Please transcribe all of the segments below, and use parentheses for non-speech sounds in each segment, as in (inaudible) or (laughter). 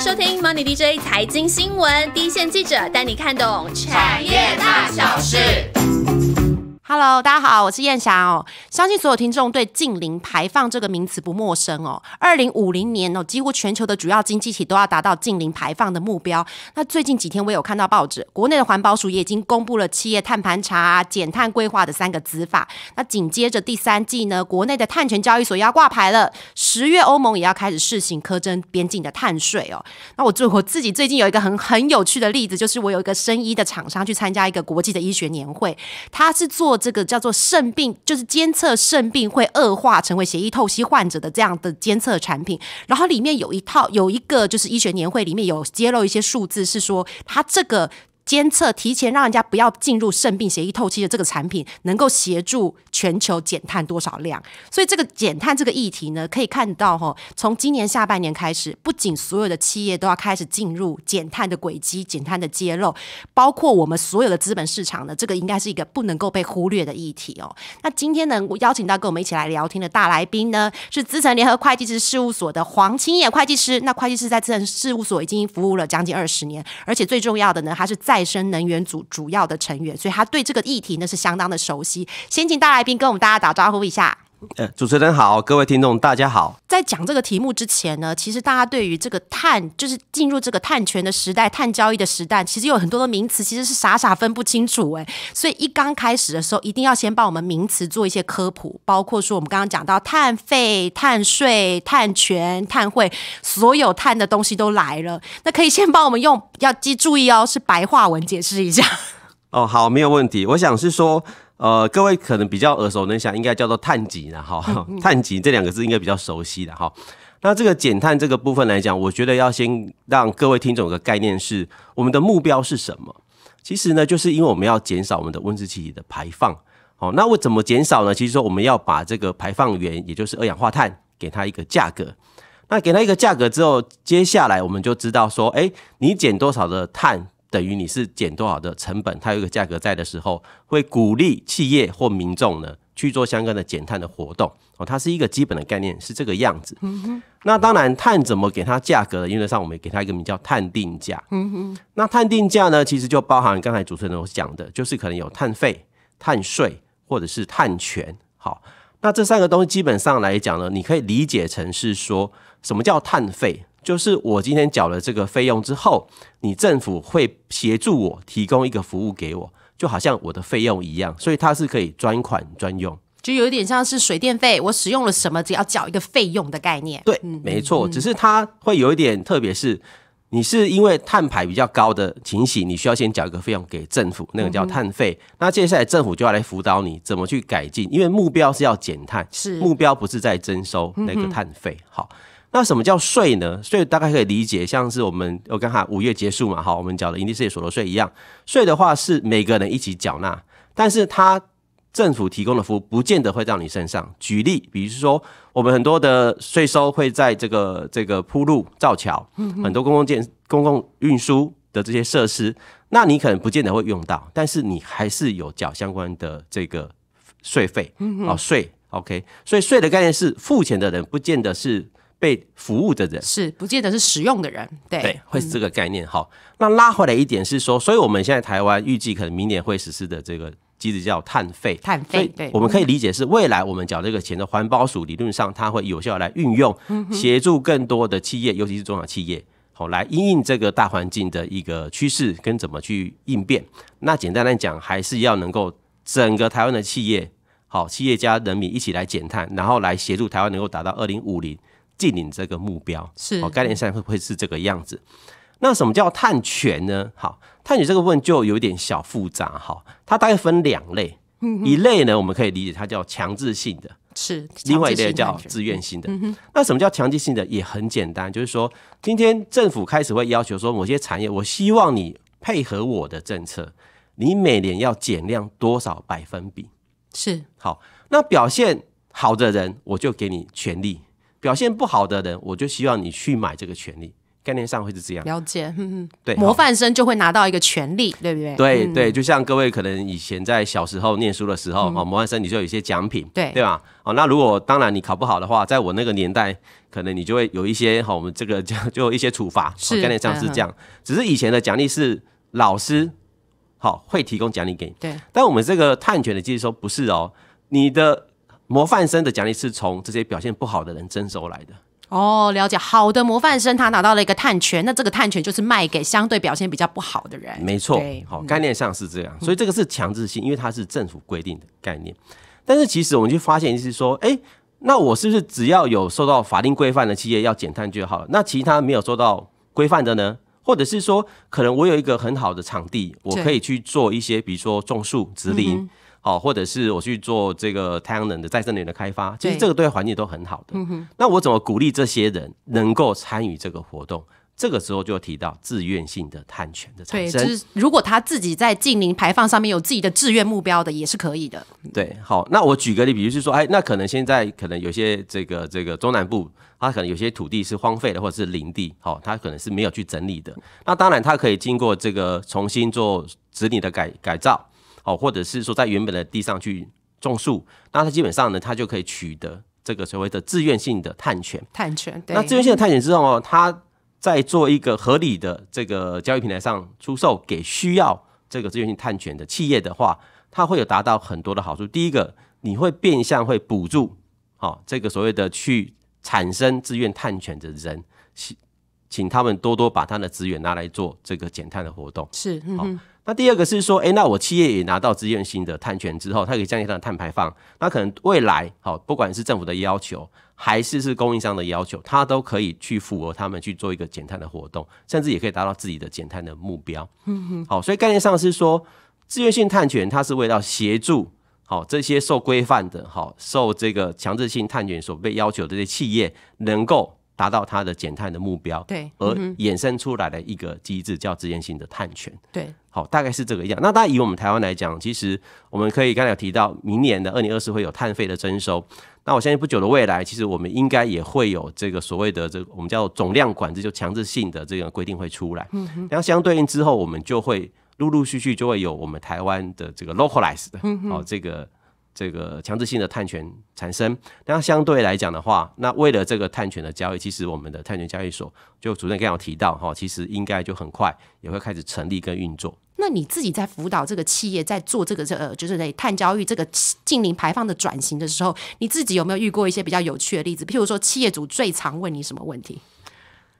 收听 Money DJ 财经新闻，第一线记者带你看懂产业大小事。Hello，大家好，我是燕霞哦。相信所有听众对“近零排放”这个名词不陌生哦。二零五零年哦，几乎全球的主要经济体都要达到近零排放的目标。那最近几天我有看到报纸，国内的环保署也已经公布了企业碳盘查、减碳规划的三个资法。那紧接着第三季呢，国内的碳权交易所要挂牌了。十月，欧盟也要开始试行苛征边境的碳税哦。那我就我自己最近有一个很很有趣的例子，就是我有一个生医的厂商去参加一个国际的医学年会，他是做。这个叫做肾病，就是监测肾病会恶化成为血液透析患者的这样的监测产品，然后里面有一套有一个就是医学年会里面有揭露一些数字，是说它这个。监测提前让人家不要进入肾病协议透析的这个产品，能够协助全球减碳多少量？所以这个减碳这个议题呢，可以看到哈，从今年下半年开始，不仅所有的企业都要开始进入减碳的轨迹、减碳的揭露，包括我们所有的资本市场呢，这个应该是一个不能够被忽略的议题哦。那今天呢，我邀请到跟我们一起来聊天的大来宾呢，是资诚联合会计师事务所的黄清野会计师。那会计师在资诚事务所已经服务了将近二十年，而且最重要的呢，他是在再生能源组主要的成员，所以他对这个议题呢是相当的熟悉。先请大来宾跟我们大家打招呼一下。呃，主持人好，各位听众大家好。在讲这个题目之前呢，其实大家对于这个碳，就是进入这个碳权的时代、碳交易的时代，其实有很多的名词其实是傻傻分不清楚哎。所以一刚开始的时候，一定要先帮我们名词做一些科普，包括说我们刚刚讲到碳费、碳税、碳权、碳汇，所有碳的东西都来了。那可以先帮我们用，要记注意哦，是白话文解释一下。(laughs) (laughs) 哦，好，没有问题。我想是说。呃，各位可能比较耳熟能详，应该叫做碳净了哈。碳净这两个字应该比较熟悉的哈。那这个减碳这个部分来讲，我觉得要先让各位听众有个概念是，我们的目标是什么？其实呢，就是因为我们要减少我们的温室气体的排放。好，那我怎么减少呢？其实说我们要把这个排放源，也就是二氧化碳，给它一个价格。那给它一个价格之后，接下来我们就知道说，哎，你减多少的碳？等于你是减多少的成本，它有一个价格在的时候，会鼓励企业或民众呢去做相关的减碳的活动哦。它是一个基本的概念，是这个样子。嗯那当然，碳怎么给它价格呢？原则上我们给它一个名叫碳定价。嗯那碳定价呢，其实就包含刚才主持人所讲的，就是可能有碳费、碳税或者是碳权。好，那这三个东西基本上来讲呢，你可以理解成是说什么叫碳费。就是我今天缴了这个费用之后，你政府会协助我提供一个服务给我，就好像我的费用一样，所以它是可以专款专用，就有点像是水电费，我使用了什么只要缴一个费用的概念。对，没错，只是它会有一点，特别是你是因为碳排比较高的情形，你需要先缴一个费用给政府，那个叫碳费。那接下来政府就要来辅导你怎么去改进，因为目标是要减碳，是目标不是在征收那个碳费。好。那什么叫税呢？税大概可以理解，像是我们我刚才五月结束嘛，好，我们缴的营利事业所得税一样。税的话是每个人一起缴纳，但是它政府提供的服务不见得会到你身上。举例，比如说我们很多的税收会在这个这个铺路造桥，很多公共建、公共运输的这些设施，那你可能不见得会用到，但是你还是有缴相关的这个税费啊税。OK，所以税的概念是付钱的人不见得是。被服务的人是不见得是使用的人，对对，会是这个概念。好，那拉回来一点是说，所以我们现在台湾预计可能明年会实施的这个机制叫碳费，碳费，对，我们可以理解是未来我们缴这个钱的环保署，理论上它会有效来运用，协助更多的企业，尤其是中小企业，好来应应这个大环境的一个趋势跟怎么去应变。那简单来讲，还是要能够整个台湾的企业，好企业家人民一起来减碳，然后来协助台湾能够达到二零五零。进领这个目标是，哦、概念上会不会是这个样子？那什么叫探权呢？好，探权这个问就有点小复杂哈。它大概分两类，一类呢我们可以理解它叫强制性的，是；另外一类叫自愿性的。那什么叫强制性的？也很简单，就是说今天政府开始会要求说，某些产业，我希望你配合我的政策，你每年要减量多少百分比？是。好，那表现好的人，我就给你权利。表现不好的人，我就希望你去买这个权利，概念上会是这样。了解，对。模范生就会拿到一个权利，对不对？对对，就像各位可能以前在小时候念书的时候，哦，模范生你就有一些奖品，对对吧？哦，那如果当然你考不好的话，在我那个年代，可能你就会有一些好，(laughs) 我们这个就就一些处罚，概念上是这样。只是以前的奖励是老师好会提供奖励给你，对。但我们这个探权的机制说不是哦，你的。模范生的奖励是从这些表现不好的人征收来的。哦，了解。好的模范生他拿到了一个探权，那这个探权就是卖给相对表现比较不好的人。没错。好，概念上是这样，所以这个是强制性，因为它是政府规定的概念。但是其实我们就发现，就是说，哎，那我是不是只要有受到法定规范的企业要减碳就好了？那其他没有受到规范的呢？或者是说，可能我有一个很好的场地，我可以去做一些，比如说种树、植林。哦，或者是我去做这个太阳能的再生能源的开发，其实这个对环境都很好的。嗯哼。那我怎么鼓励这些人能够参与这个活动？这个时候就提到自愿性的碳权的产生。对，就是如果他自己在近零排放上面有自己的志愿目标的，也是可以的。对，好。那我举个例，比如是说，哎，那可能现在可能有些这个这个中南部，他可能有些土地是荒废的或者是林地，好，他可能是没有去整理的。那当然，他可以经过这个重新做整理的改改造。哦，或者是说在原本的地上去种树，那他基本上呢，他就可以取得这个所谓的自愿性的碳权。碳权，那自愿性的碳权之后哦，他在做一个合理的这个交易平台上出售给需要这个自愿性碳权的企业的话，它会有达到很多的好处。第一个，你会变相会补助，好，这个所谓的去产生自愿碳权的人，请请他们多多把他的资源拿来做这个减碳的活动。是，好。那第二个是说，哎，那我企业也拿到自愿性的碳权之后，它可以降低它的碳排放。那可能未来，好，不管是政府的要求，还是是供应商的要求，它都可以去符合他们去做一个减碳的活动，甚至也可以达到自己的减碳的目标。嗯哼，好，所以概念上是说，自愿性碳权它是为了协助好这些受规范的，好受这个强制性碳权所被要求这些企业能够。达到它的减碳的目标，对，而衍生出来的一个机制叫自愿性的碳权，对，好，大概是这个样。那当然，以我们台湾来讲，其实我们可以刚才有提到，明年的二零二四会有碳费的征收。那我相信不久的未来，其实我们应该也会有这个所谓的这我们叫总量管制，就强制性的这个规定会出来。嗯然后相对应之后，我们就会陆陆续续就会有我们台湾的这个 l o c a l i z e d 的，哦，这个。这个强制性的碳权产生，那相对来讲的话，那为了这个碳权的交易，其实我们的碳权交易所就主任刚刚提到哈，其实应该就很快也会开始成立跟运作。那你自己在辅导这个企业在做这个这，就是在碳交易这个近零排放的转型的时候，你自己有没有遇过一些比较有趣的例子？譬如说，企业主最常问你什么问题？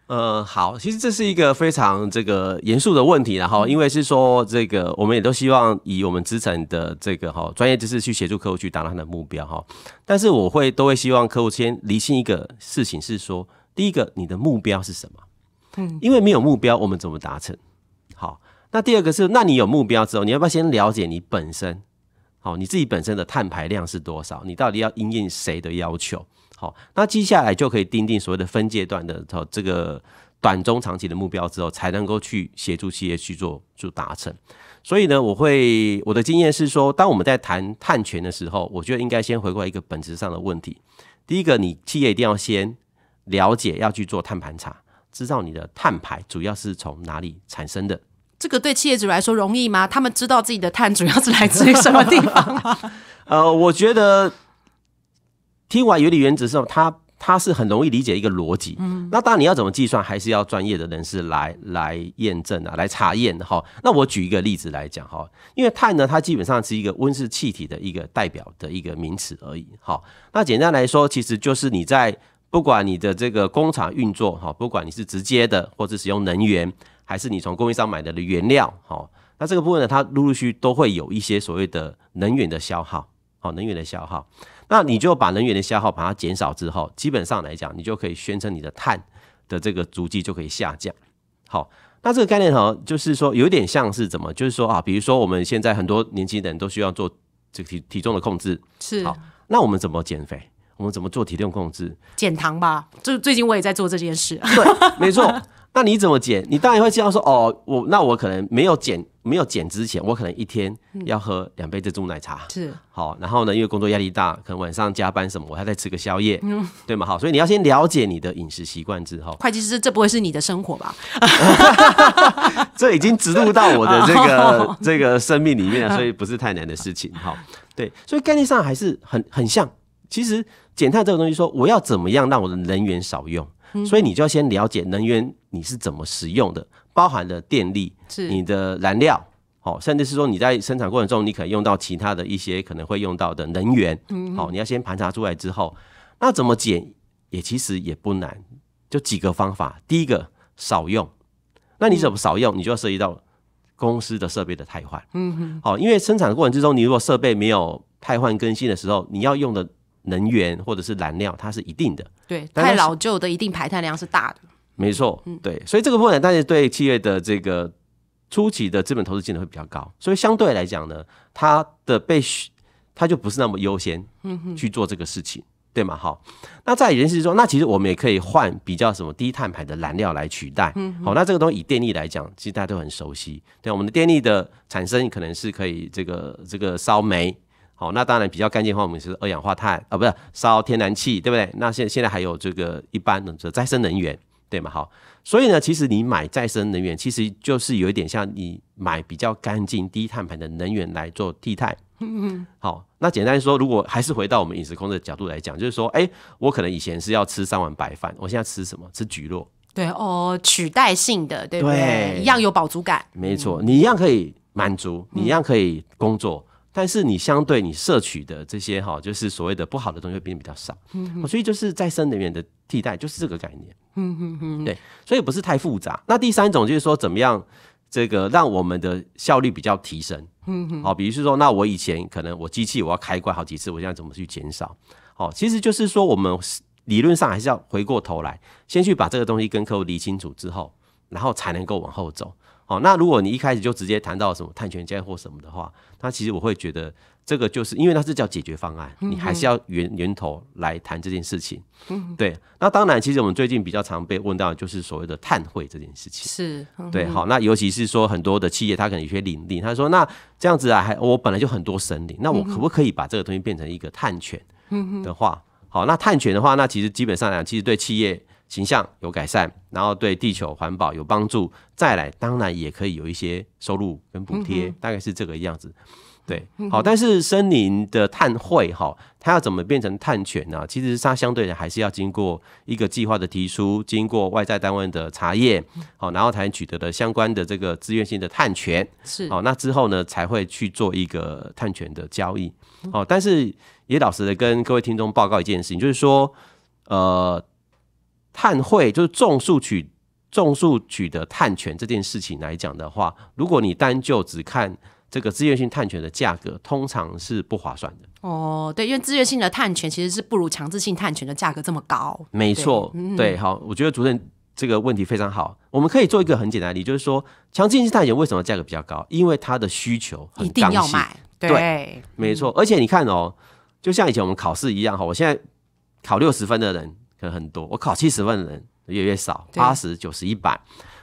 呃，好，其实这是一个非常这个严肃的问题，然后因为是说这个我们也都希望以我们资产的这个哈专业知识去协助客户去达到他的目标哈，但是我会都会希望客户先理清一个事情是说，第一个你的目标是什么？嗯，因为没有目标我们怎么达成？好，那第二个是，那你有目标之后，你要不要先了解你本身，好，你自己本身的碳排量是多少？你到底要应应谁的要求？好，那接下来就可以定定所谓的分阶段的，到这个短中长期的目标之后，才能够去协助企业去做，做达成。所以呢，我会我的经验是说，当我们在谈碳权的时候，我觉得应该先回过一个本质上的问题。第一个，你企业一定要先了解要去做碳盘查，知道你的碳排主要是从哪里产生的。这个对企业主来说容易吗？他们知道自己的碳主要是来自于什么地方？吗？(laughs) 呃，我觉得。听完原理原则之后，它它是很容易理解一个逻辑。嗯，那当然你要怎么计算，还是要专业的人士来来验证啊，来查验的哈。那我举一个例子来讲哈，因为碳呢，它基本上是一个温室气体的一个代表的一个名词而已哈。那简单来说，其实就是你在不管你的这个工厂运作哈，不管你是直接的或是使用能源，还是你从供应商买的原料哈，那这个部分呢，它陆陆续都会有一些所谓的能源的消耗，好能源的消耗。那你就把能源的消耗把它减少之后，基本上来讲，你就可以宣称你的碳的这个足迹就可以下降。好，那这个概念哈，就是说有点像是怎么，就是说啊，比如说我们现在很多年轻人都需要做这个体体重的控制，是好，那我们怎么减肥？我们怎么做体重控制？减糖吧，就最近我也在做这件事。对，没错。那你怎么减？你当然会知道说哦，我那我可能没有减，没有减之前，我可能一天要喝两杯珍珠奶茶，是好。然后呢，因为工作压力大，可能晚上加班什么，我还再吃个宵夜，嗯、对吗？好，所以你要先了解你的饮食习惯之后。会计师，这不会是你的生活吧？(laughs) 这已经植入到我的这个这个生命里面了，所以不是太难的事情。好，对，所以概念上还是很很像。其实减碳这个东西，说我要怎么样让我的能源少用。所以你就要先了解能源你是怎么使用的，包含了电力、是你的燃料，哦，甚至是说你在生产过程中你可能用到其他的一些可能会用到的能源，嗯，好，你要先盘查出来之后，那怎么减也其实也不难，就几个方法，第一个少用，那你怎么少用？你就要涉及到公司的设备的汰换，嗯哼，好，因为生产过程之中，你如果设备没有汰换更新的时候，你要用的。能源或者是燃料，它是一定的。对，太老旧的一定排碳量是大的。没错，对，所以这个部分，但是对企业的这个初期的资本投资金额会比较高，所以相对来讲呢，它的被它就不是那么优先去做这个事情，对吗？好，那在人事中，那其实我们也可以换比较什么低碳排的燃料来取代。嗯，好，那这个东西以电力来讲，其实大家都很熟悉，对我们的电力的产生可能是可以这个这个烧煤。好，那当然比较干净的话，我们是二氧化碳啊，不是烧天然气，对不对？那现现在还有这个一般的这再生能源，对吗？好，所以呢，其实你买再生能源，其实就是有一点像你买比较干净、低碳排的能源来做替代。嗯嗯。好，那简单说，如果还是回到我们饮食控的角度来讲，就是说，哎，我可能以前是要吃三碗白饭，我现在吃什么？吃菊络。对哦，取代性的，对不对？对，一样有饱足感。没错，你一样可以满足，你一样可以工作。但是你相对你摄取的这些哈，就是所谓的不好的东西会变比较少，所以就是再生能源的替代就是这个概念。嗯嗯嗯，对，所以不是太复杂。那第三种就是说怎么样这个让我们的效率比较提升。嗯嗯，好，比如说那我以前可能我机器我要开关好几次，我现在怎么去减少？好，其实就是说我们理论上还是要回过头来，先去把这个东西跟客户理清楚之后，然后才能够往后走。好，那如果你一开始就直接谈到什么碳权交易或什么的话，那其实我会觉得这个就是因为它是叫解决方案，你还是要源源头来谈这件事情。对，那当然，其实我们最近比较常被问到就是所谓的碳汇这件事情。是，对，好，那尤其是说很多的企业，它可能有些领地，他说那这样子啊，还我本来就很多森林，那我可不可以把这个东西变成一个碳权？嗯的话，好，那碳权的话，那其实基本上来讲，其实对企业。形象有改善，然后对地球环保有帮助，再来当然也可以有一些收入跟补贴，大概是这个样子。对，好，但是森林的碳汇哈，它要怎么变成碳权呢？其实它相对的还是要经过一个计划的提出，经过外在单位的查验，好，然后才取得的相关的这个资源性的碳权。是，好，那之后呢才会去做一个碳权的交易。哦，但是也老实的跟各位听众报告一件事情，就是说，呃。碳汇就是种树取种树取得碳权这件事情来讲的话，如果你单就只看这个自愿性碳权的价格，通常是不划算的。哦，对，因为自愿性的碳权其实是不如强制性碳权的价格这么高。没错，对，好，我觉得主任这个问题非常好，我们可以做一个很简单理，就是说强制性碳权为什么价格比较高？因为它的需求一定要买，对，没错。而且你看哦，就像以前我们考试一样哈，我现在考六十分的人。可能很多，我考七十万人，越来越少，八十、九十、一百，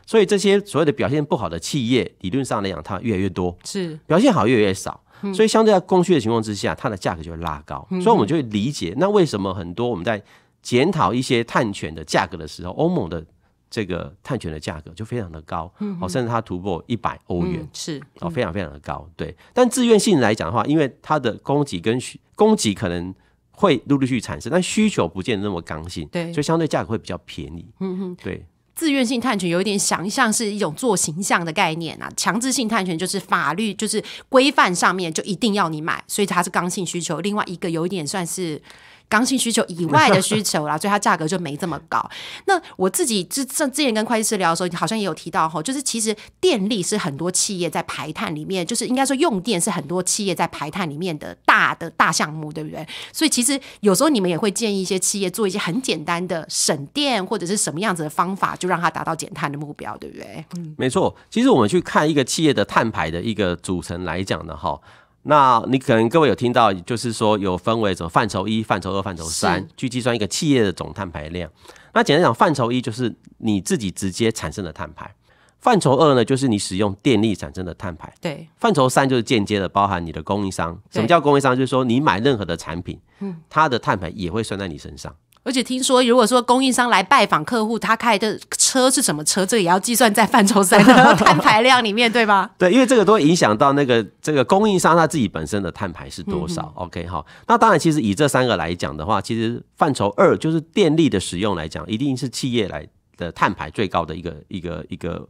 所以这些所谓的表现不好的企业，理论上来讲，它越来越多，是表现好越来越少，所以相对在供需的情况之下，它的价格就会拉高，所以我们就会理解，那为什么很多我们在检讨一些碳权的价格的时候，欧盟的这个碳权的价格就非常的高，哦，甚至它突破一百欧元，是哦，非常非常的高，对，但自愿性来讲的话，因为它的供给跟供给可能。会陆陆续产生，但需求不见那么刚性，对，所以相对价格会比较便宜。嗯哼，对，自愿性探权有一点想象是一种做形象的概念啊，强制性探权就是法律就是规范上面就一定要你买，所以它是刚性需求。另外一个有一点算是。刚性需求以外的需求啦，所以它价格就没这么高。那我自己之之前跟会计师聊的时候，好像也有提到哈，就是其实电力是很多企业在排碳里面，就是应该说用电是很多企业在排碳里面的大的大项目，对不对？所以其实有时候你们也会建议一些企业做一些很简单的省电或者是什么样子的方法，就让它达到减碳的目标，对不对？嗯，没错。其实我们去看一个企业的碳排的一个组成来讲呢，哈。那你可能各位有听到，就是说有分为什么范畴一、范畴二、范畴三去计算一个企业的总碳排量。那简单讲，范畴一就是你自己直接产生的碳排，范畴二呢就是你使用电力产生的碳排，对，范畴三就是间接的包含你的供应商。什么叫供应商？就是说你买任何的产品，嗯，它的碳排也会算在你身上。而且听说，如果说供应商来拜访客户，他开的车是什么车，这也要计算在范畴三的碳排量里面，对吗？对，因为这个都会影响到那个这个供应商他自己本身的碳排是多少。OK，好，那当然，其实以这三个来讲的话，其实范畴二就是电力的使用来讲，一定是企业来的碳排最高的一个一个一个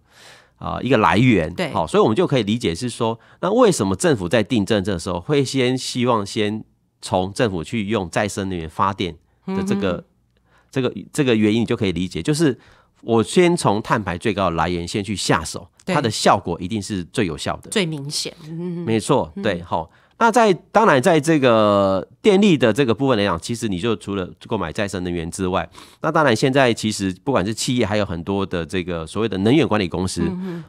啊一个来源。对，好，所以我们就可以理解是说，那为什么政府在定政策的时候会先希望先从政府去用再生能源发电？的这个这个这个原因，你就可以理解。就是我先从碳排最高的来源先去下手，它的效果一定是最有效的、最明显的。没错，对，好。那在当然，在这个电力的这个部分来讲，其实你就除了购买再生能源之外，那当然现在其实不管是企业，还有很多的这个所谓的能源管理公司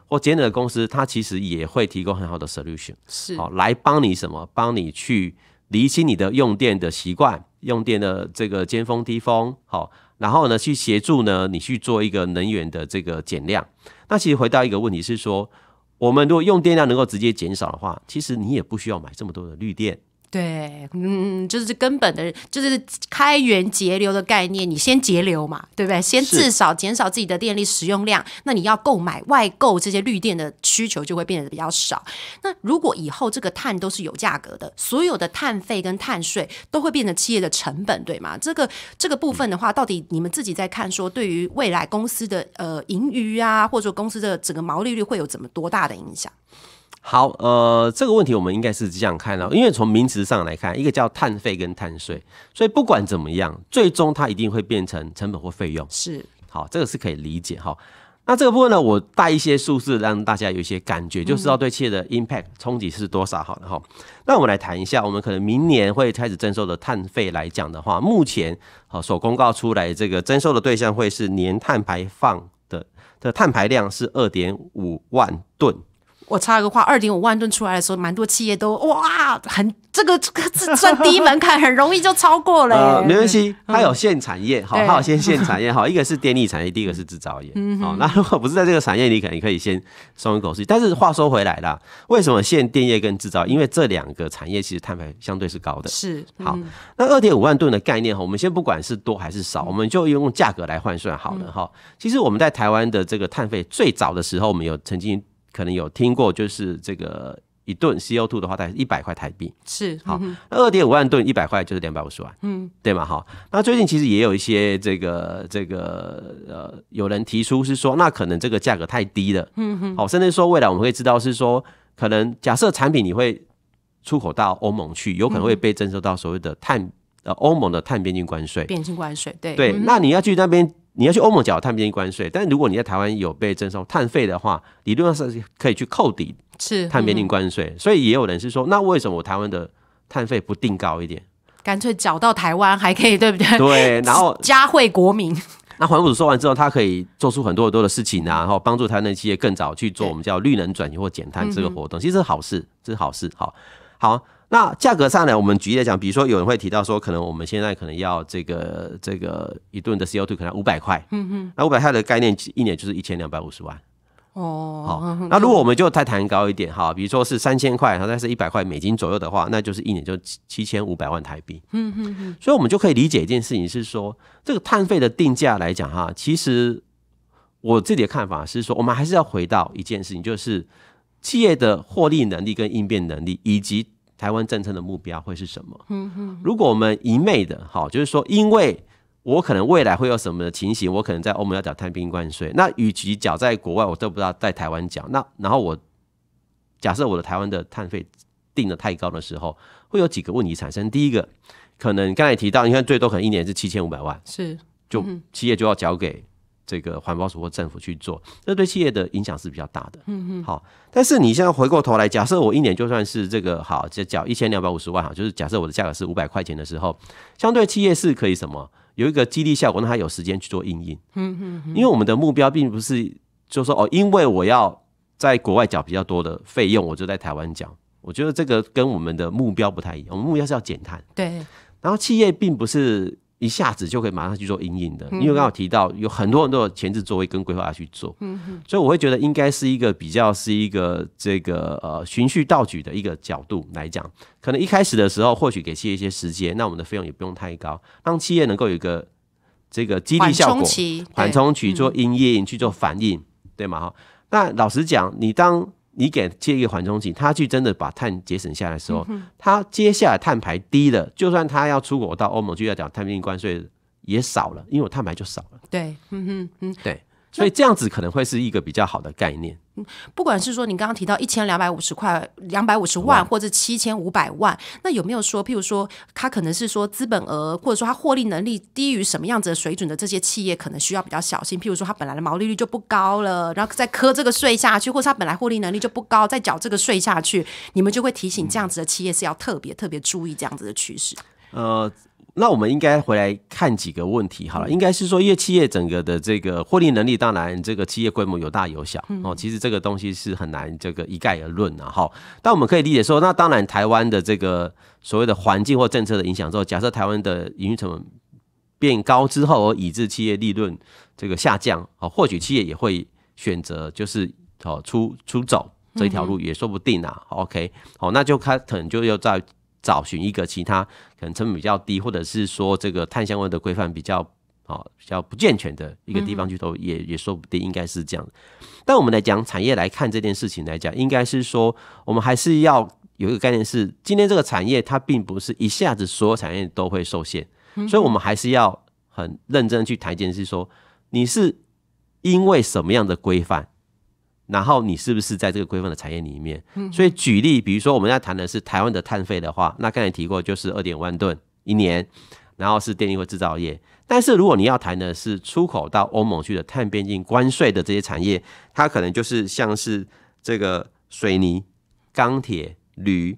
或节能的公司，它其实也会提供很好的 solution，是，好来帮你什么，帮你去。厘清你的用电的习惯，用电的这个尖峰低峰，好，然后呢，去协助呢你去做一个能源的这个减量。那其实回到一个问题，是说，我们如果用电量能够直接减少的话，其实你也不需要买这么多的绿电。对，嗯，就是根本的，就是开源节流的概念，你先节流嘛，对不对？先至少减少自己的电力使用量，那你要购买外购这些绿电的需求就会变得比较少。那如果以后这个碳都是有价格的，所有的碳费跟碳税都会变成企业的成本，对吗？这个这个部分的话，到底你们自己在看，说对于未来公司的呃盈余啊，或者说公司的整个毛利率会有怎么多大的影响？好，呃，这个问题我们应该是这样看的，因为从名词上来看，一个叫碳费跟碳税，所以不管怎么样，最终它一定会变成成本或费用。是，好，这个是可以理解哈。那这个部分呢，我带一些数字让大家有一些感觉，就知道对企业的 impact 冲击是多少。好的哈，那我们来谈一下，我们可能明年会开始征收的碳费来讲的话，目前好所公告出来，这个征收的对象会是年碳排放的的碳排量是二点五万吨。我插个话，二点五万吨出来的时候，蛮多企业都哇，很这个这个算低门槛，很容易就超过了。没关系，它有限产业，好，它有限限产业，好，一个是电力产业，第一个是制造业，好，那如果不是在这个产业，你肯定可以先松一口气。但是话说回来啦，为什么限电业跟制造？因为这两个产业其实碳排相对是高的。是，好，那二点五万吨的概念哈，我们先不管是多还是少，我们就用价格来换算好了哈。其实我们在台湾的这个碳费最早的时候，我们有曾经。可能有听过，就是这个一吨 c o 2的话，概一百块台币是好，那二点五万吨一百块就是两百五十万，嗯，对嘛，哈，那最近其实也有一些这个这个呃，有人提出是说，那可能这个价格太低了，嗯哼，好，甚至说未来我们会知道是说，可能假设产品你会出口到欧盟去，有可能会被征收到所谓的碳呃欧盟的碳边境关税，边境关税，对对，那你要去那边。你要去欧盟缴碳边境关税，但如果你在台湾有被征收碳费的话，理论上是可以去扣抵是碳边境关税。所以也有人是说，那为什么我台湾的碳费不定高一点？干脆缴到台湾还可以，对不对？对，(laughs) 然后加惠国民。那环部长说完之后，他可以做出很多很多的事情啊，然后帮助台湾企业更早去做我们叫绿能转型或减碳这个活动，其实是好事，这是好事。好，好。那价格上呢？我们举例讲，比如说有人会提到说，可能我们现在可能要这个这个一顿的 CO₂ 可能五百块，嗯哼，那五百块的概念一年就是一千两百五十万。哦，好，那如果我们就再谈高一点，哈，比如说是三千块，然后再是一百块美金左右的话，那就是一年就七千五百万台币。嗯嗯哼。所以我们就可以理解一件事情是说，这个碳费的定价来讲哈，其实我自己的看法是说，我们还是要回到一件事情，就是企业的获利能力跟应变能力以及。台湾政策的目标会是什么？嗯哼，如果我们一昧的，好，就是说，因为我可能未来会有什么情形，我可能在欧盟要缴碳兵关税，那与其缴在国外，我都不知道在台湾缴，那然后我假设我的台湾的碳费定的太高的时候，会有几个问题产生？第一个，可能刚才提到，你看最多可能一年是七千五百万，是，就企业就要缴给。这个环保署或政府去做，这对企业的影响是比较大的。嗯嗯。好。但是你现在回过头来，假设我一年就算是这个好，就缴一千两百五十万哈，就是假设我的价格是五百块钱的时候，相对企业是可以什么有一个激励效果，让他有时间去做应应。嗯嗯。因为我们的目标并不是就说哦，因为我要在国外缴比较多的费用，我就在台湾缴。我觉得这个跟我们的目标不太一样，我们目标是要减碳。对，然后企业并不是。一下子就可以马上去做阴影的，因为刚刚提到有很多人都有前置作为跟规划去做，所以我会觉得应该是一个比较是一个这个呃循序倒举的一个角度来讲，可能一开始的时候或许给企业一些时间，那我们的费用也不用太高，让企业能够有一个这个激励效果，缓冲期做阴影，去做反应，对吗？哈，那老实讲，你当。你给借一个缓冲期，他去真的把碳节省下来的时候，他接下来碳排低了，就算他要出口到欧盟，就要缴碳边关税也少了，因为我碳排就少了。对，嗯哼嗯，对。所以这样子可能会是一个比较好的概念。嗯，不管是说你刚刚提到一千两百五十块、两百五十万或者七千五百万，那有没有说，譬如说，他可能是说资本额或者说他获利能力低于什么样子的水准的这些企业，可能需要比较小心。譬如说，他本来的毛利率就不高了，然后再磕这个税下去，或者他本来获利能力就不高，再缴这个税下去，你们就会提醒这样子的企业是要特别特别注意这样子的趋势。呃。那我们应该回来看几个问题，好了，应该是说，因为企业整个的这个获利能力，当然这个企业规模有大有小哦，其实这个东西是很难这个一概而论啊，好，但我们可以理解说，那当然台湾的这个所谓的环境或政策的影响之后，假设台湾的营运成本变高之后，而以致企业利润这个下降哦，或许企业也会选择就是哦出出走这一条路也说不定啊，OK，好，那就开可能就要在。找寻一个其他可能成本比较低，或者是说这个碳香味的规范比较啊比较不健全的一个地方去投，也也说不定应该是这样。但我们来讲产业来看这件事情来讲，应该是说我们还是要有一个概念是，今天这个产业它并不是一下子所有产业都会受限，所以我们还是要很认真去谈一件事，说你是因为什么样的规范？然后你是不是在这个规范的产业里面？所以举例，比如说我们要谈的是台湾的碳费的话，那刚才提过就是二点万吨一年，然后是电力或制造业。但是如果你要谈的是出口到欧盟去的碳边境关税的这些产业，它可能就是像是这个水泥、钢铁、铝，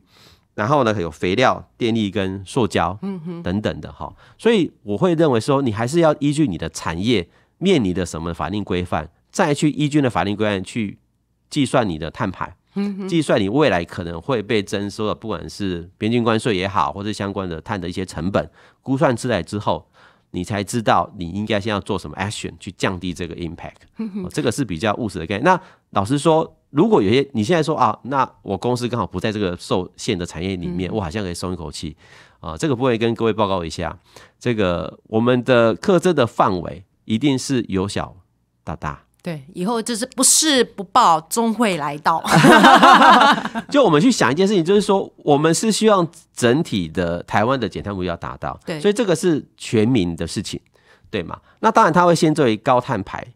然后呢有肥料、电力跟塑胶等等的哈。所以我会认为说，你还是要依据你的产业面临的什么法令规范。再去依据的法律规范去计算你的碳排，计算你未来可能会被征收的，不管是边境关税也好，或者相关的碳的一些成本，估算出来之后，你才知道你应该先要做什么 action 去降低这个 impact，哦、这个是比较务实的概念。那老实说，如果有些你现在说啊，那我公司刚好不在这个受限的产业里面，我好像可以松一口气啊。这个不会跟各位报告一下，这个我们的课征的范围一定是由小到大。对，以后就是不是不报终会来到。(laughs) 就我们去想一件事情，就是说我们是希望整体的台湾的减碳目标达到，对，所以这个是全民的事情，对吗？那当然他会先作为高碳排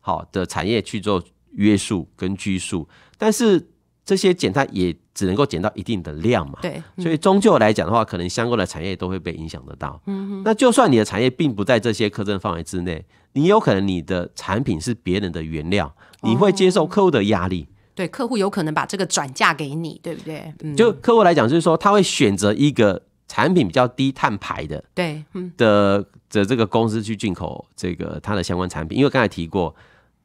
好的产业去做约束跟拘束，但是这些减碳也。只能够减到一定的量嘛，对，所以终究来讲的话，可能相关的产业都会被影响得到。嗯，那就算你的产业并不在这些克震范围之内，你有可能你的产品是别人的原料，你会接受客户的压力。对，客户有可能把这个转嫁给你，对不对？嗯、就客户来讲，就是说他会选择一个产品比较低碳排的，对，的的这个公司去进口这个它的相关产品，因为刚才提过。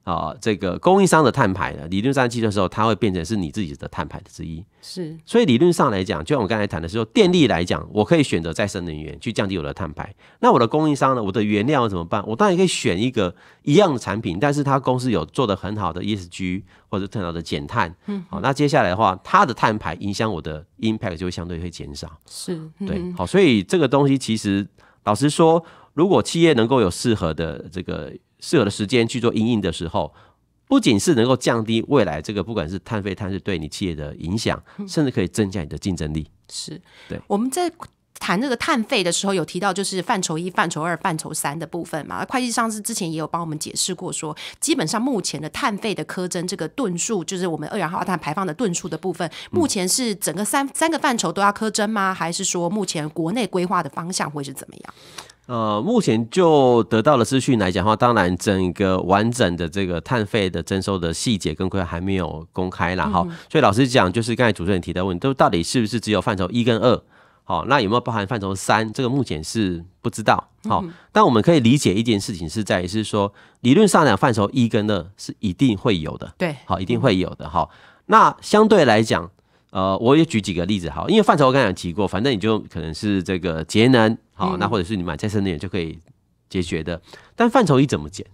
啊，这个供应商的碳排呢，理论上去的时候，它会变成是你自己的碳排的之一。是，所以理论上来讲，就像我刚才谈的时候，电力来讲，我可以选择再生能源去降低我的碳排。那我的供应商呢，我的原料怎么办？我当然可以选一个一样的产品，但是他公司有做的很好的 ESG 或者很好的减碳。嗯。好，那接下来的话，它的碳排影响我的 impact 就会相对会减少。是，对。好，所以这个东西其实老实说，如果企业能够有适合的这个。适合的时间去做应应的时候，不仅是能够降低未来这个不管是碳费碳是对你企业的影响，甚至可以增加你的竞争力。是，对。我们在谈这个碳费的时候，有提到就是范畴一、范畴二、范畴三的部分嘛？会计上是之前也有帮我们解释过，说基本上目前的碳费的苛征这个吨数，就是我们二氧化碳排放的吨数的部分，目前是整个三三个范畴都要苛征吗？还是说目前国内规划的方向会是怎么样？呃，目前就得到的资讯来讲的话，当然整个完整的这个碳费的征收的细节跟规划还没有公开啦，哈。所以老实讲，就是刚才主持人提到的问题，都到底是不是只有范畴一跟二？好，那有没有包含范畴三？这个目前是不知道。好，但我们可以理解一件事情是在于，是说理论上讲，范畴一跟二是一定会有的，对，好，一定会有的。好，那相对来讲。呃，我也举几个例子好，因为范畴我刚才提过，反正你就可能是这个节能好，那或者是你买再生能源就可以解决的。但范畴一怎么减？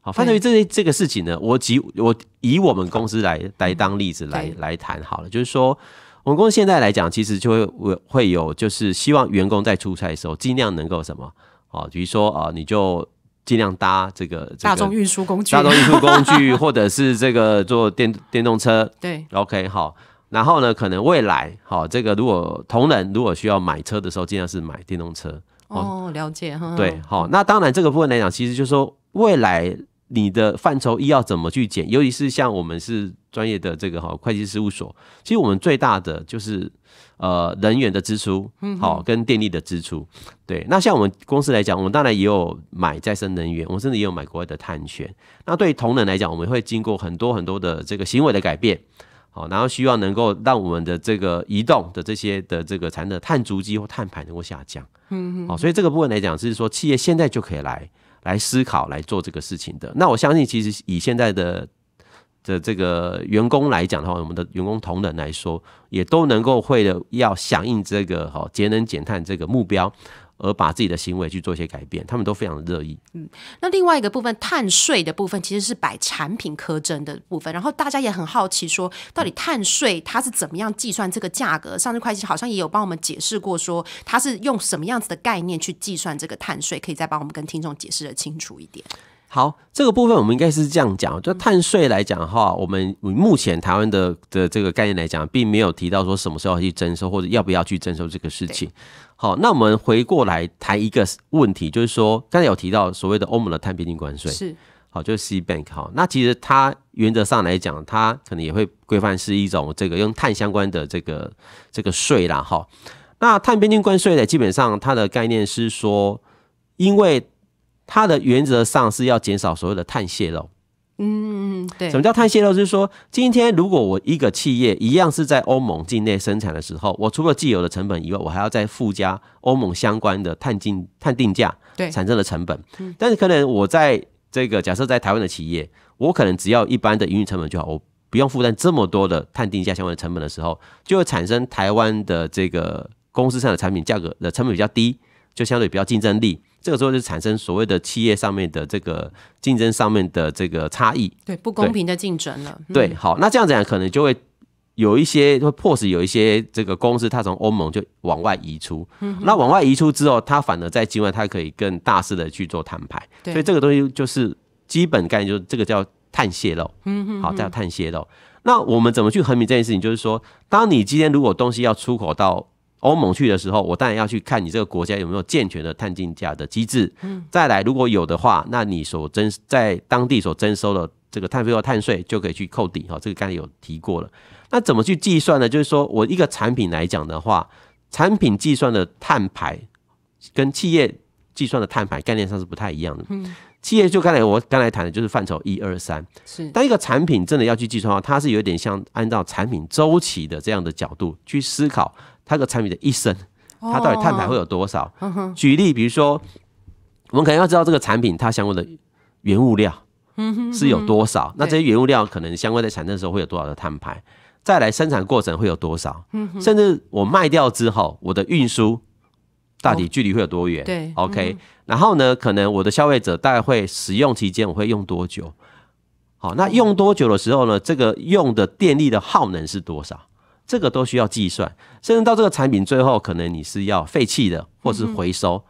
好，范畴一这些这个事情呢，我举我以我们公司来来当例子来来谈好了，就是说我们公司现在来讲，其实就会会有就是希望员工在出差的时候尽量能够什么，哦，比如说啊，你就尽量搭这个大众运输工具，大众运输工具，(laughs) 或者是这个坐电电动车，对，OK，好。然后呢？可能未来，好，这个如果同仁如果需要买车的时候，尽量是买电动车。哦，了解。哈。对，好，那当然这个部分来讲，其实就是说未来你的范畴一要怎么去减，尤其是像我们是专业的这个哈会计事务所，其实我们最大的就是呃能源的支出，好跟电力的支出。对，那像我们公司来讲，我们当然也有买再生能源，我们甚至也有买国外的碳权。那对同仁来讲，我们会经过很多很多的这个行为的改变。好，然后希望能够让我们的这个移动的这些的这个产的碳足迹或碳排能够下降。嗯，好，所以这个部分来讲，是说企业现在就可以来来思考来做这个事情的。那我相信，其实以现在的的这个员工来讲的话，我们的员工同仁来说，也都能够会的要响应这个好节能减碳这个目标。而把自己的行为去做一些改变，他们都非常乐意。嗯，那另外一个部分，碳税的部分其实是摆产品苛征的部分，然后大家也很好奇说，到底碳税它是怎么样计算这个价格？上市会计好像也有帮我们解释过，说它是用什么样子的概念去计算这个碳税，可以再帮我们跟听众解释的清楚一点。好，这个部分我们应该是这样讲，就碳税来讲的话，我们目前台湾的的这个概念来讲，并没有提到说什么时候去征收或者要不要去征收这个事情。好，那我们回过来谈一个问题，就是说刚才有提到所谓的欧盟的碳边境关税是好，就是 C Bank 哈，那其实它原则上来讲，它可能也会规范是一种这个用碳相关的这个这个税啦哈。那碳边境关税呢，基本上它的概念是说，因为。它的原则上是要减少所有的碳泄漏。嗯，对。什么叫碳泄漏？就是说，今天如果我一个企业一样是在欧盟境内生产的时候，我除了既有的成本以外，我还要再附加欧盟相关的碳定碳定价，产生的成本。但是可能我在这个假设在台湾的企业，我可能只要一般的营运成本就好，我不用负担这么多的碳定价相关的成本的时候，就会产生台湾的这个公司上的产品价格的成本比较低。就相对比较竞争力，这个时候就产生所谓的企业上面的这个竞争上面的这个差异，对不公平的竞争了。对，好，那这样子讲，可能就会有一些会迫使有一些这个公司，它从欧盟就往外移出。嗯，那往外移出之后，它反而在境外它可以更大肆的去做摊牌，对，所以这个东西就是基本概念，就这个叫碳泄漏。嗯嗯，好，叫碳泄漏。那我们怎么去衡明这件事情？就是说，当你今天如果东西要出口到。欧盟去的时候，我当然要去看你这个国家有没有健全的碳定价的机制。嗯，再来，如果有的话，那你所征在当地所征收的这个碳费或碳税就可以去扣抵。哈，这个刚才有提过了。那怎么去计算呢？就是说我一个产品来讲的话，产品计算的碳排跟企业计算的碳排概念上是不太一样的。嗯，企业就刚才我刚才谈的就是范畴一二三。是，但一个产品真的要去计算的话，它是有点像按照产品周期的这样的角度去思考。它个产品的一生，它到底碳排会有多少？举例，比如说，我们可能要知道这个产品它相关的原物料是有多少，那这些原物料可能相关的产生时候会有多少的碳排，再来生产过程会有多少，甚至我卖掉之后，我的运输到底距离会有多远？对，OK。然后呢，可能我的消费者大概会使用期间我会用多久？好，那用多久的时候呢？这个用的电力的耗能是多少？这个都需要计算，甚至到这个产品最后，可能你是要废弃的，或是回收。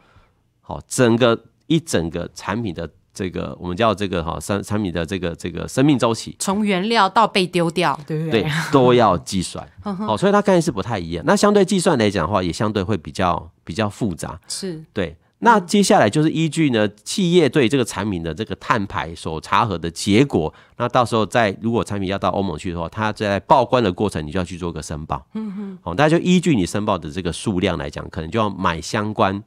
好，整个一整个产品的这个，我们叫这个哈生产品的这个这个生命周期，从原料到被丢掉，对不对？对，都要计算。(laughs) 好，所以它概念是不太一样。那相对计算来讲的话，也相对会比较比较复杂。是对。那接下来就是依据呢企业对这个产品的这个碳排所查核的结果，那到时候在如果产品要到欧盟去的话，它在报关的过程你就要去做个申报，嗯哼，大家就依据你申报的这个数量来讲，可能就要买相关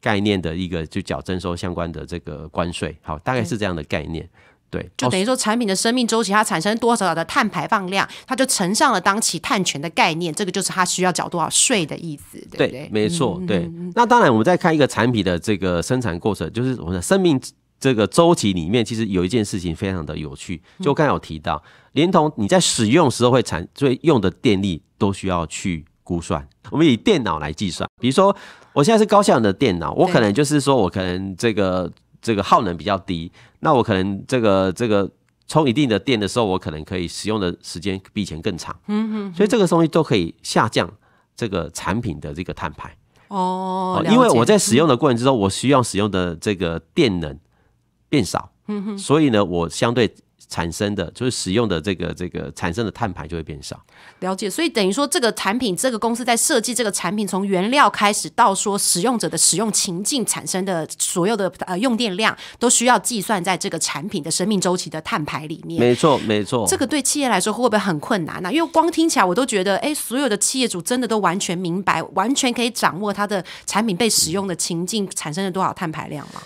概念的一个就缴征收相关的这个关税，好，大概是这样的概念。对，就等于说产品的生命周期，它产生多少的碳排放量，它就乘上了当期碳权的概念，这个就是它需要缴多少税的意思，对对？没错，对。那当然，我们再看一个产品的这个生产过程，就是我们的生命这个周期里面，其实有一件事情非常的有趣，就刚才有提到，连同你在使用时候会产，所以用的电力都需要去估算。我们以电脑来计算，比如说，我现在是高效的电脑，我可能就是说，我可能这个。这个耗能比较低，那我可能这个这个充一定的电的时候，我可能可以使用的时间比以前更长。嗯哼，所以这个东西都可以下降这个产品的这个碳排。哦，因为我在使用的过程之中，我需要使用的这个电能变少。嗯哼，所以呢，我相对。产生的就是使用的这个这个产生的碳排就会变少，了解。所以等于说这个产品这个公司在设计这个产品，从原料开始到说使用者的使用情境产生的所有的呃用电量，都需要计算在这个产品的生命周期的碳排里面。没错，没错。这个对企业来说会不会很困难呢？因为光听起来我都觉得，哎，所有的企业主真的都完全明白，完全可以掌握它的产品被使用的情境产生了多少碳排量吗？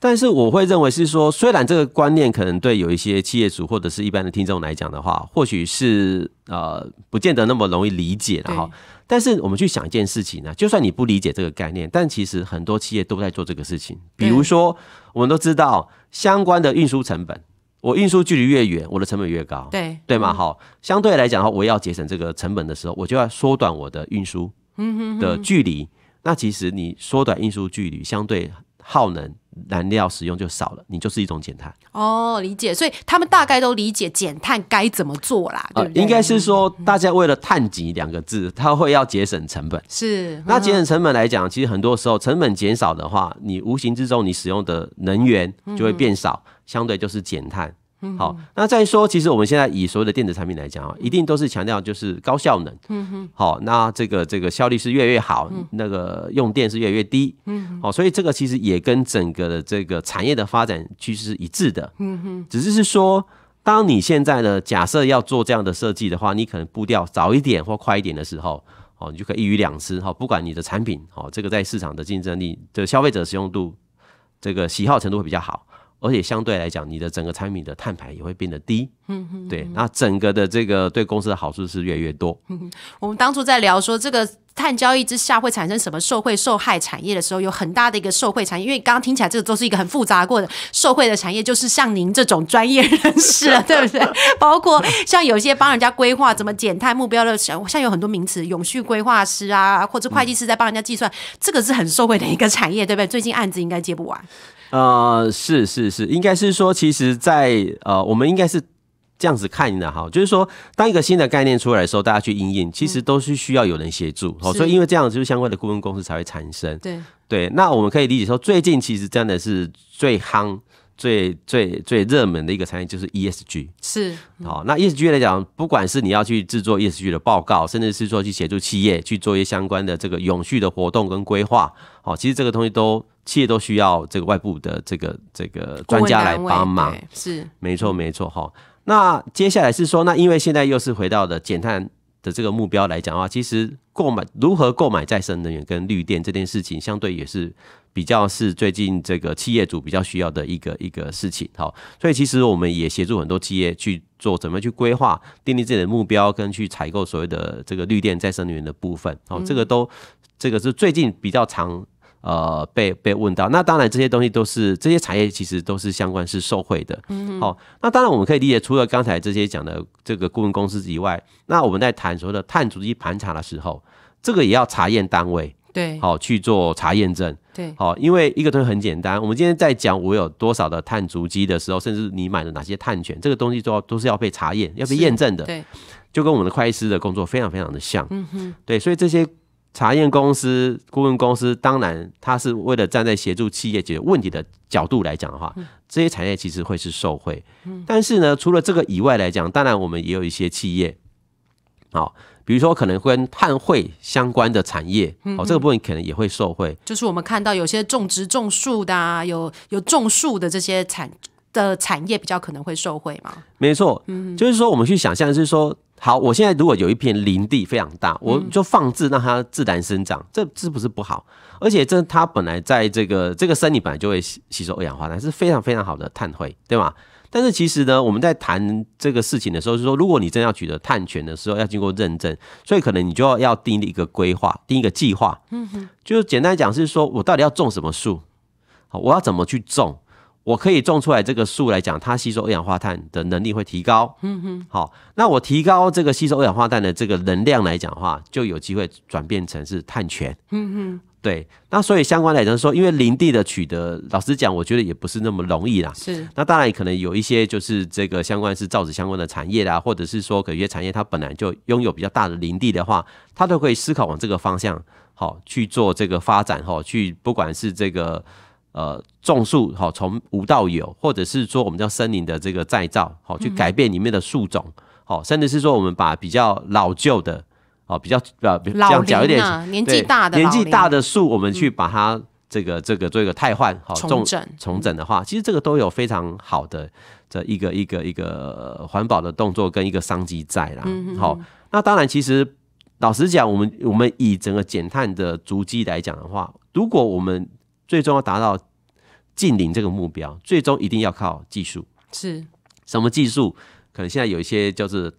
但是我会认为是说，虽然这个观念可能对有一些企业主或者是一般的听众来讲的话，或许是呃不见得那么容易理解的哈。但是我们去想一件事情呢，就算你不理解这个概念，但其实很多企业都在做这个事情。比如说，我们都知道相关的运输成本，我运输距离越远，我的成本越高，对对吗？好，相对来讲的话，我要节省这个成本的时候，我就要缩短我的运输的距离。那其实你缩短运输距离，相对耗能。燃料使用就少了，你就是一种减碳。哦，理解，所以他们大概都理解减碳该怎么做啦。呃，应该是说大家为了“碳级”两个字，他会要节省成本。是，那节省成本来讲，其实很多时候成本减少的话，你无形之中你使用的能源就会变少，相对就是减碳。好，那再说，其实我们现在以所有的电子产品来讲啊，一定都是强调就是高效能。嗯哼，好，那这个这个效率是越来越好，那个用电是越来越低。嗯，好，所以这个其实也跟整个的这个产业的发展趋势是一致的。嗯哼，只是是说，当你现在呢，假设要做这样的设计的话，你可能步调早一点或快一点的时候，哦，你就可以一鱼两吃哈，不管你的产品哦，这个在市场的竞争力、的消费者使用度、这个喜好程度会比较好。而且相对来讲，你的整个产品的碳排也会变得低。嗯哼，对，那整个的这个对公司的好处是越来越多。嗯哼，我们当初在聊说这个碳交易之下会产生什么受贿受害产业的时候，有很大的一个受贿产业，因为刚刚听起来这个都是一个很复杂过的受贿的产业，就是像您这种专业人士了，对不对？(laughs) 包括像有些帮人家规划怎么减碳目标的，像像有很多名词，永续规划师啊，或者会计师在帮人家计算，这个是很受贿的一个产业，对不对？最近案子应该接不完。呃，是是是，应该是说，其实，在呃，我们应该是这样子看的哈，就是说，当一个新的概念出来的时候，大家去应用，其实都是需要有人协助，哦，所以因为这样，就是相关的顾问公司才会产生。对对，那我们可以理解说，最近其实真的是最夯、最最最热门的一个产业就是 ESG。是，好，那 ESG 来讲，不管是你要去制作 ESG 的报告，甚至是说去协助企业去做一些相关的这个永续的活动跟规划，哦，其实这个东西都。企业都需要这个外部的这个这个专家来帮忙，是没错没错哈。那接下来是说，那因为现在又是回到的减碳的这个目标来讲的话，其实购买如何购买再生能源跟绿电这件事情，相对也是比较是最近这个企业主比较需要的一个一个事情哈。所以其实我们也协助很多企业去做怎么去规划、定立自己的目标，跟去采购所谓的这个绿电、再生能源的部分。哦，这个都这个是最近比较长。呃，被被问到，那当然这些东西都是这些产业其实都是相关是受惠的。嗯，好，那当然我们可以理解，除了刚才这些讲的这个顾问公司以外，那我们在谈所谓的碳足迹盘查的时候，这个也要查验单位，对，好去做查验证，对，好，因为一个东西很简单，我们今天在讲我有多少的碳足迹的时候，甚至你买了哪些碳权，这个东西都要都是要被查验，要被验证的，对，就跟我们的会计师的工作非常非常的像，嗯哼，对，所以这些。查验公司、顾问公司，当然，它是为了站在协助企业解决问题的角度来讲的话，这些产业其实会是受贿。但是呢，除了这个以外来讲，当然我们也有一些企业，好，比如说可能跟碳汇相关的产业，哦，这个部分可能也会受贿。就是我们看到有些种植种树的，啊，有有种树的这些产的产业比较可能会受贿嘛？没错，嗯，就是说我们去想象是说。好，我现在如果有一片林地非常大，我就放置让它自然生长，这是不是不好？而且这它本来在这个这个森林本来就会吸吸收二氧化碳，是非常非常好的碳汇，对吗？但是其实呢，我们在谈这个事情的时候，是说如果你真要取得碳权的时候，要经过认证，所以可能你就要定一个规划，定一个计划。嗯哼，就是简单讲是说我到底要种什么树，好，我要怎么去种。我可以种出来这个树来讲，它吸收二氧化碳的能力会提高。嗯哼，好，那我提高这个吸收二氧化碳的这个能量来讲的话，就有机会转变成是碳权。嗯哼，对。那所以相关来讲说，因为林地的取得，老实讲，我觉得也不是那么容易啦。是。那当然可能有一些就是这个相关是造纸相关的产业啦，或者是说有些产业它本来就拥有比较大的林地的话，它都可以思考往这个方向好去做这个发展哈，去不管是这个。呃，种树好，从无到有，或者是说我们叫森林的这个再造好，去改变里面的树种好，甚至是说我们把比较老旧的哦，比较比较这样小一点、年纪大的年纪大的树，我们去把它这个这个做一个汰换好，重整重整的话，其实这个都有非常好的这一个一个一个环保的动作跟一个商机在啦。好，那当然，其实老实讲，我们我们以整个减碳的足迹来讲的话，如果我们最终要达到近零这个目标，最终一定要靠技术。是什么技术？可能现在有一些就是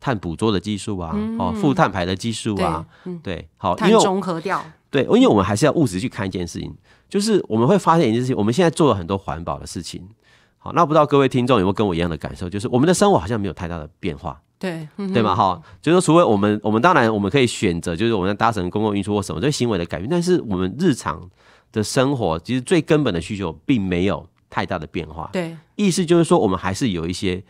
碳捕捉的技术啊，哦，负碳排的技术啊。对，好，它为综合掉。对，因为我们还是要务实去看一件事情。就是我们会发现一件事情，我们现在做了很多环保的事情。好，那不知道各位听众有没有跟我一样的感受？就是我们的生活好像没有太大的变化。对，对吧？哈，就是说，除非我们，我们当然我们可以选择，就是我们搭乘公共运输或什么，对行为的改变。但是我们日常的生活其实最根本的需求并没有太大的变化，对，意思就是说我们还是有一些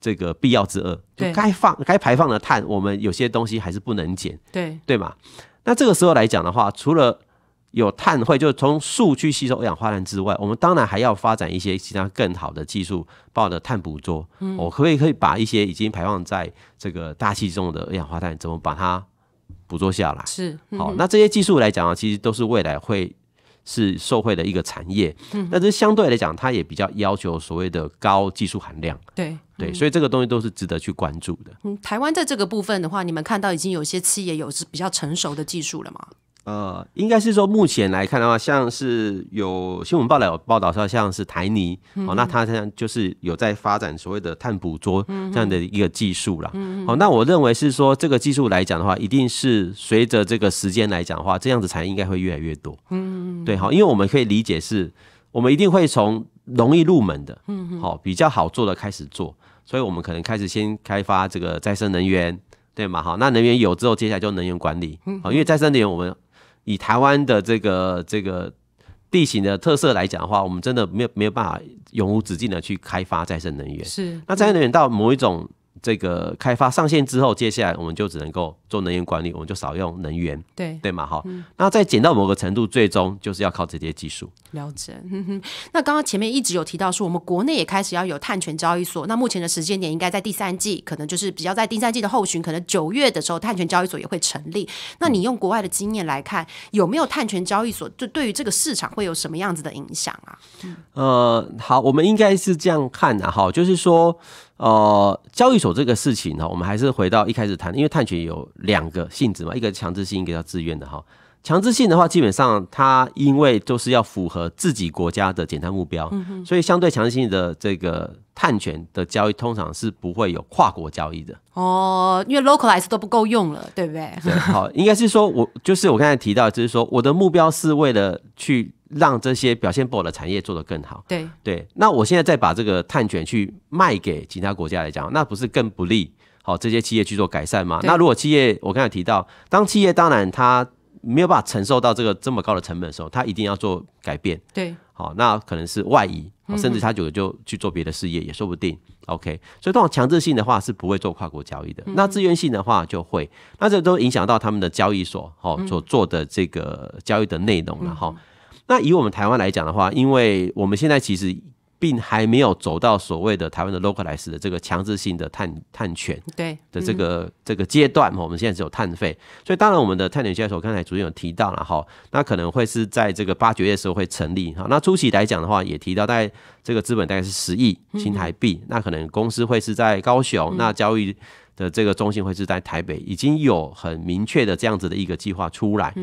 这个必要之恶，就该放、该排放的碳，我们有些东西还是不能减，对，对嘛？那这个时候来讲的话，除了有碳会就从树去吸收二氧化碳之外，我们当然还要发展一些其他更好的技术，包我的碳捕捉，嗯，我可不可以把一些已经排放在这个大气中的二氧化碳，怎么把它捕捉下来？是，好，那这些技术来讲啊，其实都是未来会。是受惠的一个产业，但是相对来讲，它也比较要求所谓的高技术含量。对对，所以这个东西都是值得去关注的。嗯，台湾在这个部分的话，你们看到已经有些企业有是比较成熟的技术了吗？呃，应该是说目前来看的话，像是有新闻报道报道说，像是台泥哦，那它现在就是有在发展所谓的碳捕捉这样的一个技术了。哦，那我认为是说这个技术来讲的话，一定是随着这个时间来讲的话，这样子产业应该会越来越多。嗯对好，因为我们可以理解是，我们一定会从容易入门的，嗯，好比较好做的开始做，所以我们可能开始先开发这个再生能源，对嘛，好，那能源有之后，接下来就能源管理。嗯，好，因为再生能源我们。以台湾的这个这个地形的特色来讲的话，我们真的没有没有办法永无止境的去开发再生能源。是，那再生能源到某一种。这个开发上线之后，接下来我们就只能够做能源管理，我们就少用能源，对对嘛？哈，那再减到某个程度，最终就是要靠这些技术。了解。那刚刚前面一直有提到说，我们国内也开始要有碳权交易所，那目前的时间点应该在第三季，可能就是比较在第三季的后旬，可能九月的时候，碳权交易所也会成立。那你用国外的经验来看，有没有碳权交易所？就对于这个市场会有什么样子的影响啊？呃，好，我们应该是这样看的哈，就是说。呃，交易所这个事情呢，我们还是回到一开始谈，因为探权有两个性质嘛，一个强制性，一个叫自愿的哈。强制性的话，基本上它因为就是要符合自己国家的减排目标，所以相对强制性的这个碳权的交易通常是不会有跨国交易的。哦，因为 localize 都不够用了，对不对？好，应该是说我就是我刚才提到，就是说我的目标是为了去让这些表现不好的产业做的更好。对对，那我现在再把这个碳权去卖给其他国家来讲，那不是更不利好这些企业去做改善吗？那如果企业，我刚才提到，当企业当然它没有办法承受到这个这么高的成本的时候，他一定要做改变，对，好，那可能是外移，甚至他有得就去做别的事业也说不定。OK，所以这种强制性的话是不会做跨国交易的，那自愿性的话就会，那这都影响到他们的交易所，哦，所做的这个交易的内容了，哈。那以我们台湾来讲的话，因为我们现在其实。并还没有走到所谓的台湾的 l o c a l i z e 的这个强制性的碳碳权对的这个这个阶段，我们现在只有碳费，所以当然我们的碳权交易所刚才主任有提到了哈，那可能会是在这个八九月的时候会成立哈。那初期来讲的话，也提到大概这个资本大概是十亿新台币，那可能公司会是在高雄，那交易的这个中心会是在台北，已经有很明确的这样子的一个计划出来。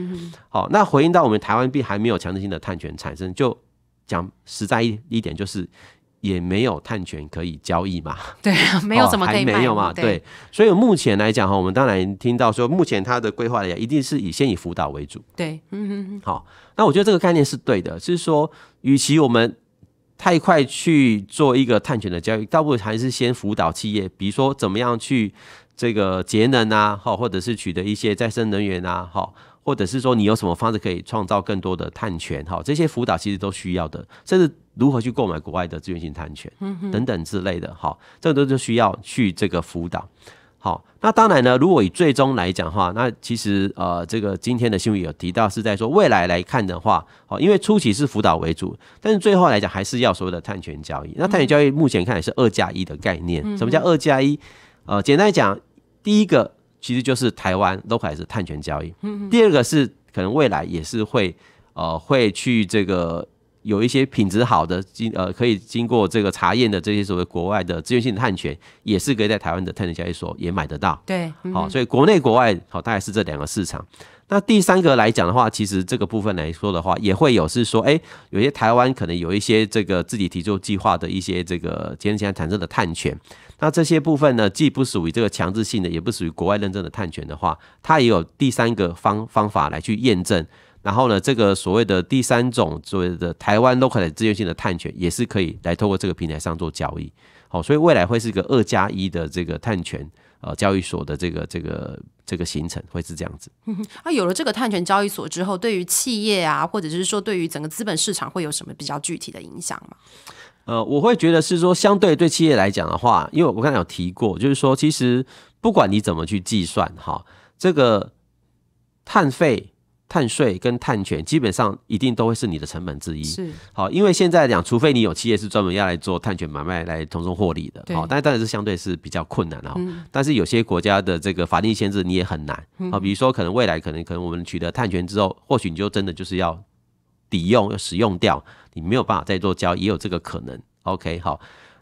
好，那回应到我们台湾币还没有强制性的碳权产生就。讲实在一一点，就是也没有碳权可以交易嘛。(laughs) 对，(laughs) 没有怎么还没有嘛。对，所以目前来讲哈，我们当然听到说，目前它的规划也一定是以先以辅导为主。对，嗯，好。那我觉得这个概念是对的，就是说，与其我们太快去做一个碳权的交易，倒不如还是先辅导企业，比如说怎么样去这个节能啊，好，或者是取得一些再生能源啊，好。或者是说你有什么方式可以创造更多的探权？哈，这些辅导其实都需要的，甚至如何去购买国外的资源性探权等等之类的。哈，这个都是需要去这个辅导。好，那当然呢，如果以最终来讲的话，那其实呃，这个今天的新闻有提到是在说未来来看的话，好，因为初期是辅导为主，但是最后来讲还是要所谓的探权交易。那探权交易目前看来是二加一的概念。什么叫二加一？呃，简单讲，第一个。其实就是台湾 local 碳权交易。第二个是可能未来也是会，呃，会去这个有一些品质好的经呃可以经过这个查验的这些所谓国外的资源性碳权，也是可以在台湾的碳权交易所也买得到。对，好，所以国内国外好，大概是这两个市场。那第三个来讲的话，其实这个部分来说的话，也会有是说，哎，有些台湾可能有一些这个自己提出计划的一些这个前前产生的碳权，那这些部分呢，既不属于这个强制性的，也不属于国外认证的碳权的话，它也有第三个方方法来去验证。然后呢，这个所谓的第三种所谓的台湾 local 自愿性的碳权，也是可以来透过这个平台上做交易。好，所以未来会是一个二加一的这个碳权。呃，交易所的这个这个这个形成会是这样子。(laughs) 啊，有了这个碳权交易所之后，对于企业啊，或者是说对于整个资本市场，会有什么比较具体的影响吗？呃，我会觉得是说，相对对企业来讲的话，因为我刚才有提过，就是说，其实不管你怎么去计算，哈，这个碳费。碳税跟碳权基本上一定都会是你的成本之一。是好，因为现在讲，除非你有企业是专门要来做碳权买卖来从中获利的，好，但但当然是相对是比较困难的。嗯。但是有些国家的这个法定限制你也很难好，比如说可能未来可能可能我们取得碳权之后，或许你就真的就是要抵用、要使用掉，你没有办法再做交，也有这个可能。OK，好，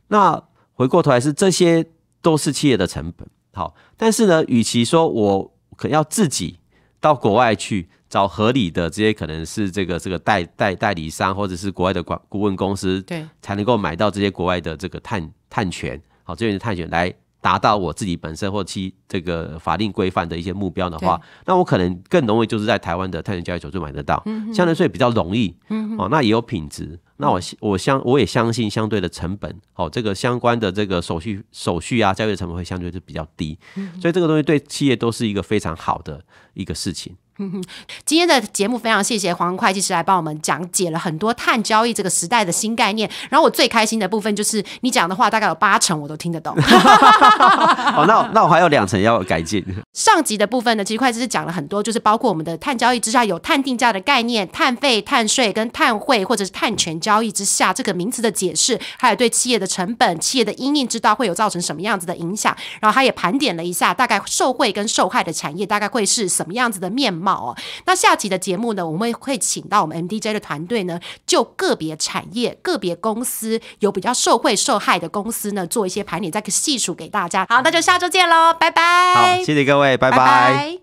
那回过头来是这些都是企业的成本。好，但是呢，与其说我可要自己到国外去。找合理的这些可能是这个这个代代代理商或者是国外的管顾问公司，对，才能够买到这些国外的这个探探权，好，这边的探权来达到我自己本身或其这个法定规范的一些目标的话，那我可能更容易就是在台湾的探权交易所就买得到，相对税比较容易，嗯，哦，那也有品质，那我我相我也相信相对的成本，哦，这个相关的这个手续手续啊，交易成本会相对就比较低，所以这个东西对企业都是一个非常好的一个事情。(laughs) 今天的节目非常谢谢黄会计师来帮我们讲解了很多碳交易这个时代的新概念。然后我最开心的部分就是你讲的话大概有八成我都听得懂。(laughs) 哦，那那我还有两成要改进。(laughs) 上集的部分呢，其实会计师讲了很多，就是包括我们的碳交易之下有碳定价的概念、碳费、碳税跟碳汇或者是碳权交易之下这个名词的解释，还有对企业的成本、企业的因应之道会有造成什么样子的影响。然后他也盘点了一下，大概受贿跟受害的产业大概会是什么样子的面貌。哦。那下期的节目呢，我们会请到我们 MDJ 的团队呢，就个别产业、个别公司有比较受惠、受害的公司呢，做一些盘点，再细数给大家。好，那就下周见喽，拜拜。好，谢谢各位，拜拜。